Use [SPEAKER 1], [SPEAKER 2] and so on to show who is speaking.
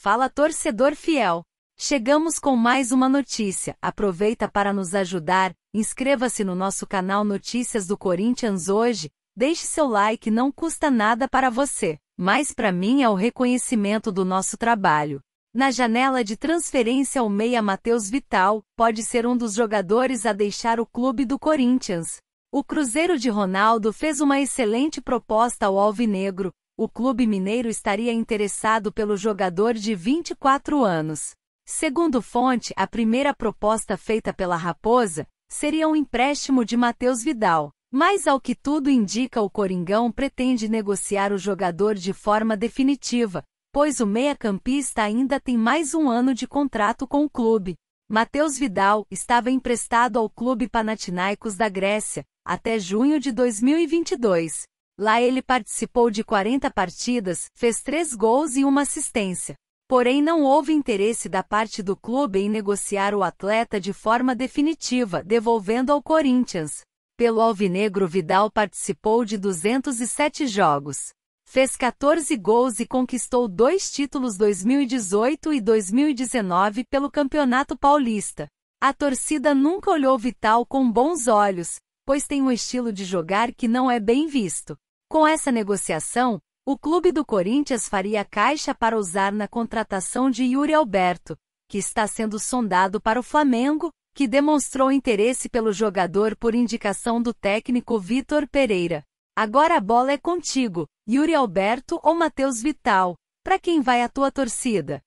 [SPEAKER 1] Fala torcedor fiel! Chegamos com mais uma notícia. Aproveita para nos ajudar. Inscreva-se no nosso canal Notícias do Corinthians hoje. Deixe seu like, não custa nada para você, mas para mim é o reconhecimento do nosso trabalho. Na janela de transferência, o meia Matheus Vital pode ser um dos jogadores a deixar o clube do Corinthians. O Cruzeiro de Ronaldo fez uma excelente proposta ao Alvinegro, o clube mineiro estaria interessado pelo jogador de 24 anos. Segundo fonte, a primeira proposta feita pela Raposa seria um empréstimo de Matheus Vidal. Mas ao que tudo indica, o Coringão pretende negociar o jogador de forma definitiva, pois o meia-campista ainda tem mais um ano de contrato com o clube. Matheus Vidal estava emprestado ao clube Panathinaikos da Grécia até junho de 2022. Lá ele participou de 40 partidas, fez 3 gols e uma assistência. Porém, não houve interesse da parte do clube em negociar o atleta de forma definitiva, devolvendo ao Corinthians. Pelo Alvinegro, Vidal participou de 207 jogos. Fez 14 gols e conquistou dois títulos 2018 e 2019 pelo Campeonato Paulista. A torcida nunca olhou Vital com bons olhos, pois tem um estilo de jogar que não é bem visto. Com essa negociação, o clube do Corinthians faria caixa para usar na contratação de Yuri Alberto, que está sendo sondado para o Flamengo, que demonstrou interesse pelo jogador por indicação do técnico Vitor Pereira. Agora a bola é contigo, Yuri Alberto ou Matheus Vital. Para quem vai a tua torcida?